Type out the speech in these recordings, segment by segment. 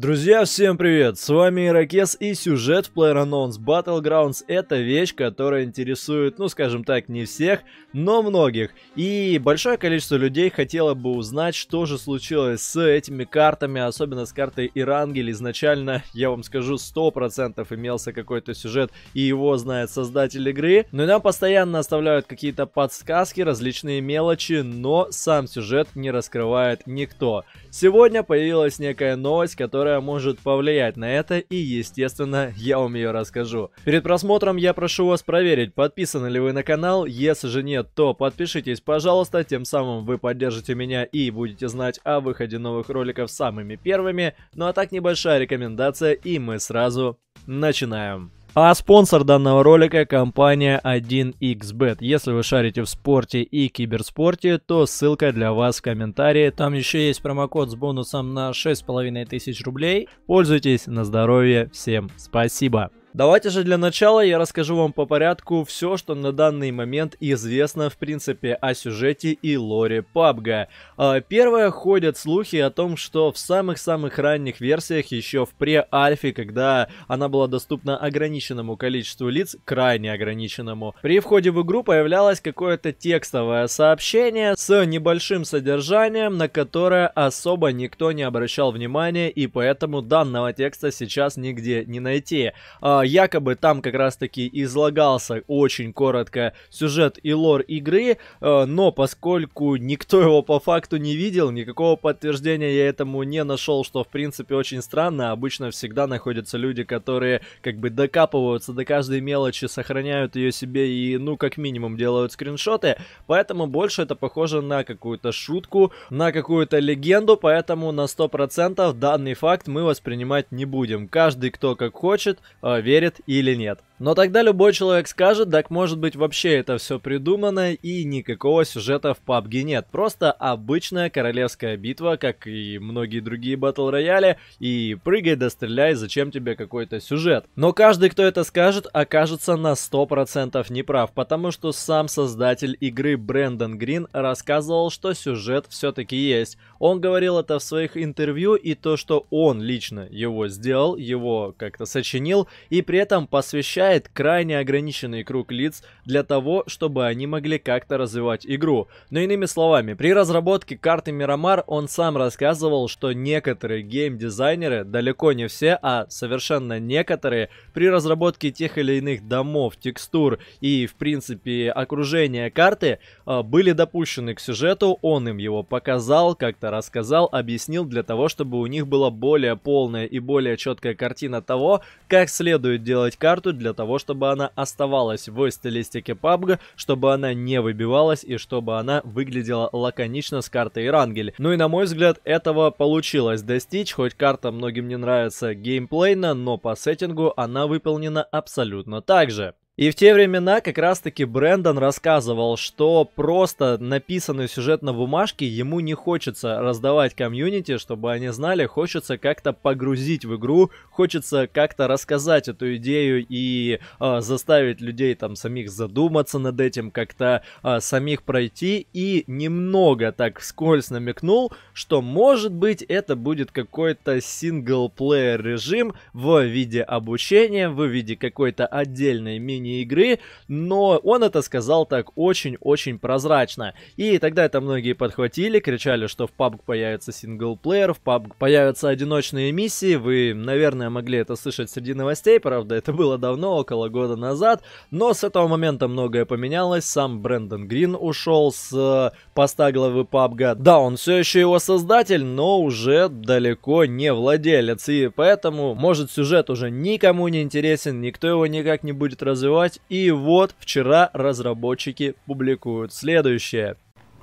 Друзья, всем привет! С вами Иракес и сюжет в PlayerUnknown's Battlegrounds это вещь, которая интересует, ну скажем так, не всех, но многих. И большое количество людей хотело бы узнать, что же случилось с этими картами, особенно с картой Ирангель. Изначально, я вам скажу, 100% имелся какой-то сюжет, и его знает создатель игры. Но нам постоянно оставляют какие-то подсказки, различные мелочи, но сам сюжет не раскрывает никто. Сегодня появилась некая новость, которая которая может повлиять на это, и, естественно, я вам ее расскажу. Перед просмотром я прошу вас проверить, подписаны ли вы на канал, если же нет, то подпишитесь, пожалуйста, тем самым вы поддержите меня и будете знать о выходе новых роликов самыми первыми, ну а так небольшая рекомендация, и мы сразу начинаем. А спонсор данного ролика – компания 1xbet. Если вы шарите в спорте и киберспорте, то ссылка для вас в комментарии. Там еще есть промокод с бонусом на 6500 рублей. Пользуйтесь на здоровье. Всем спасибо. Давайте же для начала я расскажу вам по порядку все, что на данный момент известно в принципе о сюжете и лоре PUBG. А, первое, ходят слухи о том, что в самых-самых ранних версиях, еще в пре-альфе, когда она была доступна ограниченному количеству лиц, крайне ограниченному, при входе в игру появлялось какое-то текстовое сообщение с небольшим содержанием, на которое особо никто не обращал внимания, и поэтому данного текста сейчас нигде не найти. А, а, якобы там как раз-таки излагался очень коротко сюжет и лор игры, э, но поскольку никто его по факту не видел, никакого подтверждения я этому не нашел, что в принципе очень странно. Обычно всегда находятся люди, которые как бы докапываются до каждой мелочи, сохраняют ее себе и, ну, как минимум делают скриншоты. Поэтому больше это похоже на какую-то шутку, на какую-то легенду, поэтому на 100% данный факт мы воспринимать не будем. Каждый, кто как хочет, верит э, верит или нет. Но тогда любой человек скажет, так может быть вообще это все придумано и никакого сюжета в PUBG нет. Просто обычная королевская битва, как и многие другие батл рояли, и прыгай да стреляй, зачем тебе какой-то сюжет. Но каждый, кто это скажет, окажется на 100% неправ, потому что сам создатель игры Брэндон Грин рассказывал, что сюжет все-таки есть. Он говорил это в своих интервью и то, что он лично его сделал, его как-то сочинил и при этом посвящает крайне ограниченный круг лиц для того, чтобы они могли как-то развивать игру. Но иными словами, при разработке карты Мирамар он сам рассказывал, что некоторые геймдизайнеры, далеко не все, а совершенно некоторые, при разработке тех или иных домов, текстур и, в принципе, окружения карты, а, были допущены к сюжету, он им его показал, как-то рассказал, объяснил для того, чтобы у них была более полная и более четкая картина того, как следует следует делать карту для того, чтобы она оставалась в стилистике PUBG, чтобы она не выбивалась и чтобы она выглядела лаконично с картой Рангель. Ну и на мой взгляд, этого получилось достичь, хоть карта многим не нравится геймплейно, но по сеттингу она выполнена абсолютно так же. И в те времена как раз-таки Брэндон рассказывал, что просто написанный сюжет на бумажке ему не хочется раздавать комьюнити, чтобы они знали, хочется как-то погрузить в игру, хочется как-то рассказать эту идею и э, заставить людей там самих задуматься над этим, как-то э, самих пройти. И немного так вскользь намекнул, что может быть это будет какой-то синглплеер режим в виде обучения, в виде какой-то отдельной мини создании игры, но он это сказал так очень-очень прозрачно. И тогда это многие подхватили, кричали, что в PUBG появится синглплеер, в PUBG появятся одиночные миссии. Вы, наверное, могли это слышать среди новостей, правда, это было давно, около года назад. Но с этого момента многое поменялось. Сам Брэндон Грин ушел с э, поста главы PUBG. Да, он все еще его создатель, но уже далеко не владелец. И поэтому, может, сюжет уже никому не интересен, никто его никак не будет развивать реализовать. И вот вчера разработчики публикуют следующее.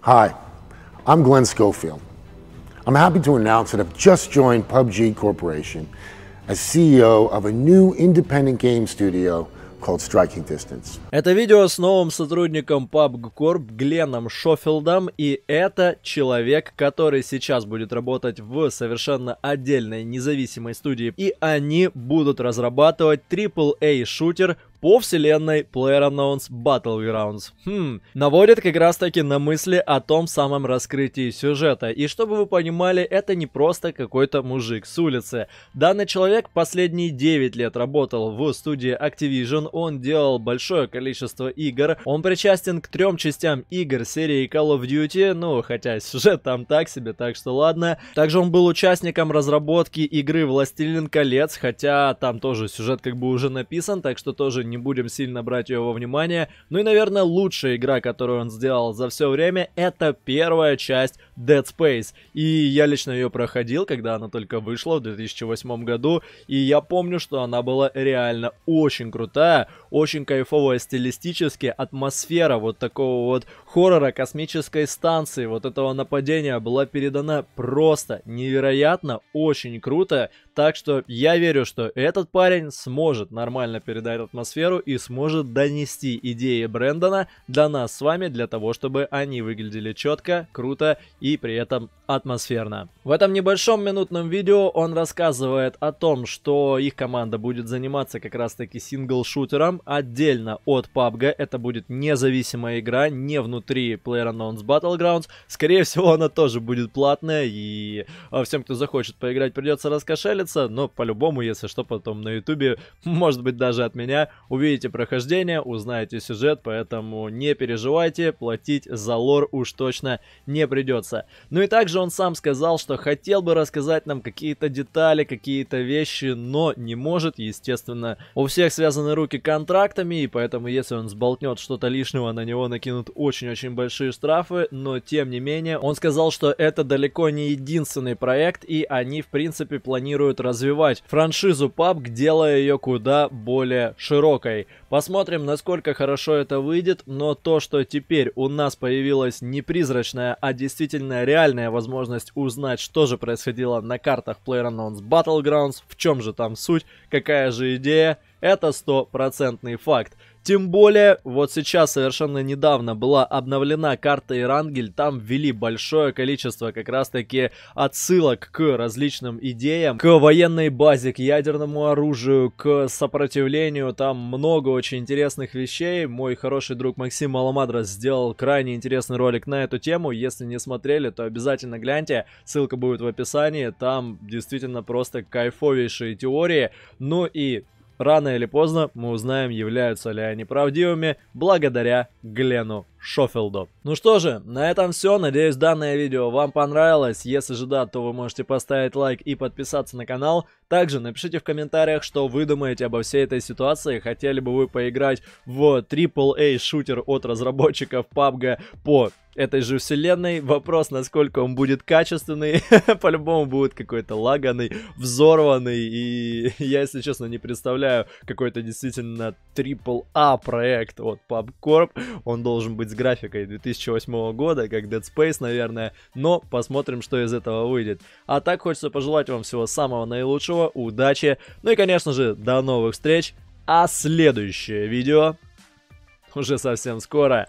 Hi, I'm Glenn Schofield. I'm happy to announce that I've just joined PUBG Corporation as CEO of a new independent game studio called Striking Distance. Это видео с новым сотрудником PUBG Corp Гленном Шофилдом, и это человек, который сейчас будет работать в совершенно отдельной независимой студии, и они будут разрабатывать AAA-шутер по вселенной PlayerUnknown's Battlegrounds. Хм, наводит как раз таки на мысли о том самом раскрытии сюжета. И чтобы вы понимали, это не просто какой-то мужик с улицы. Данный человек последние 9 лет работал в студии Activision, он делал большое количество игр, он причастен к трем частям игр серии Call of Duty, ну, хотя сюжет там так себе, так что ладно. Также он был участником разработки игры Властелин колец, хотя там тоже сюжет как бы уже написан, так что тоже не будем сильно брать его во внимание. Ну и, наверное, лучшая игра, которую он сделал за все время, это первая часть Dead Space. И я лично ее проходил, когда она только вышла в 2008 году. И я помню, что она была реально очень крутая, очень кайфовая стилистически. Атмосфера вот такого вот хоррора космической станции, вот этого нападения была передана просто невероятно, очень круто. Так что я верю, что этот парень сможет нормально передать атмосферу и сможет донести идеи Брэндона до нас с вами, для того, чтобы они выглядели четко, круто и и при этом атмосферно. В этом небольшом минутном видео он рассказывает о том, что их команда будет заниматься как раз таки сингл-шутером отдельно от PUBG. Это будет независимая игра, не внутри PlayerUnknown's Battlegrounds. Скорее всего, она тоже будет платная, и э, всем, кто захочет поиграть, придется раскошелиться, но по-любому, если что, потом на ютубе, может быть, даже от меня, увидите прохождение, узнаете сюжет, поэтому не переживайте, платить за лор уж точно не придется. Джеймса. Ну и также он сам сказал, что хотел бы рассказать нам какие-то детали, какие-то вещи, но не может, естественно. У всех связаны руки контрактами, и поэтому если он сболтнет что-то лишнего, на него накинут очень-очень большие штрафы, но тем не менее, он сказал, что это далеко не единственный проект, и они, в принципе, планируют развивать франшизу PUBG, делая ее куда более широкой. Посмотрим, насколько хорошо это выйдет, но то, что теперь у нас появилась не призрачная, а действительно единственная реальная возможность узнать, что же происходило на картах PlayerUnknown's Battlegrounds, в чем же там суть, какая же идея, это стопроцентный факт. Тем более, вот сейчас совершенно недавно была обновлена карта Ирангель, там ввели большое количество как раз-таки отсылок к различным идеям, к военной базе, к ядерному оружию, к сопротивлению, там много очень интересных вещей. Мой хороший друг Максим Маламадра сделал крайне интересный ролик на эту тему, если не смотрели, то обязательно гляньте, ссылка будет в описании, там действительно просто кайфовейшие теории. Ну и Рано или поздно мы узнаем, являются ли они правдивыми благодаря Глену Шофилду. Ну что же, на этом все. Надеюсь, данное видео вам понравилось. Если же да, то вы можете поставить лайк и подписаться на канал. Также напишите в комментариях, что вы думаете обо всей этой ситуации. Хотели бы вы поиграть в AAA шутер от разработчиков PUBG по этой же вселенной. Вопрос, насколько он будет качественный. По-любому будет какой-то лаганный, взорванный. И я, если честно, не представляю какой-то действительно AAA проект от PubCorp. Он должен быть быть с графикой 2008 года, как Dead Space, наверное, но посмотрим, что из этого выйдет. А так хочется пожелать вам всего самого наилучшего, удачи, ну и, конечно же, до новых встреч, а следующее видео уже совсем скоро.